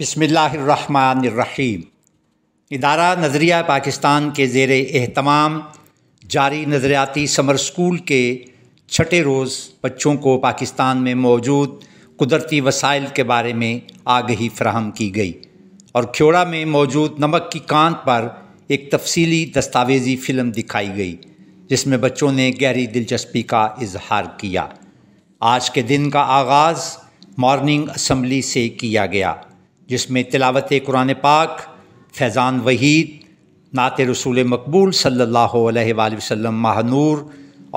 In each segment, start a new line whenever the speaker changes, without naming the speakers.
बसमिल्लाम इदारा नज़रिया पाकिस्तान के जेर अहतमाम जारी नज़रियाती समर स्कूल के छठे रोज़ बच्चों को पाकिस्तान में मौजूद कुदरती वसाइल के बारे में आगही फ्राहम की गई और ख्योड़ा में मौजूद नमक की कांत पर एक तफसीली दस्तावेज़ी फ़िल्म दिखाई गई जिसमें बच्चों ने गहरी दिलचस्पी का इजहार किया आज के दिन का आगाज़ मॉर्निंग असम्बली से किया गया जिसमें तिलावत कुरान पाक फैज़ान वहीद नात रसूल मकबूल सल्ला वसम महानूर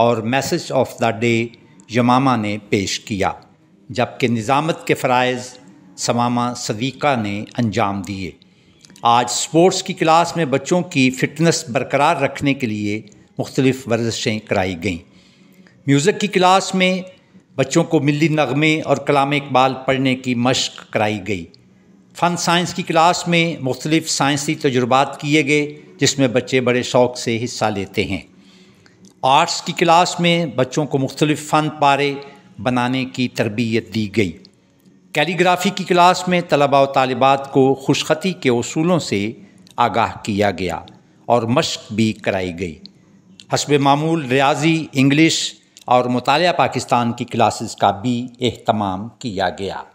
और मैसेज ऑफ द डे यमामा ने पेश किया जबकि निज़ामत के फ़रज़ समामा सदीक़ा ने अंजाम दिए आज स्पोर्ट्स की क्लास में बच्चों की फ़िटनेस बरकरार रखने के लिए मुख्तलिफ़ वर्जिशें कराई गईं म्यूज़िक की क्लास में बच्चों को मिली नगमे और कलाम इकबाल पढ़ने की मशक कराई गई फन साइंस की क्लास में मुख्तलिफ़ साइंसी तजुर्बात किए गए जिसमें बच्चे बड़े शौक़ से हिस्सा लेते हैं आर्ट्स की क्लास में बच्चों को मुख्तलिफ़ फ़न पारे बनाने की तरबियत दी गई कैलीग्राफी की क्लास में तलबा व तालबात को खुशखती के असूलों से आगाह किया गया और मश्क भी कराई गई हसब मामूल रियाजी इंग्लिश और मतलब पाकिस्तान की क्लासेस का भी अहतमाम किया गया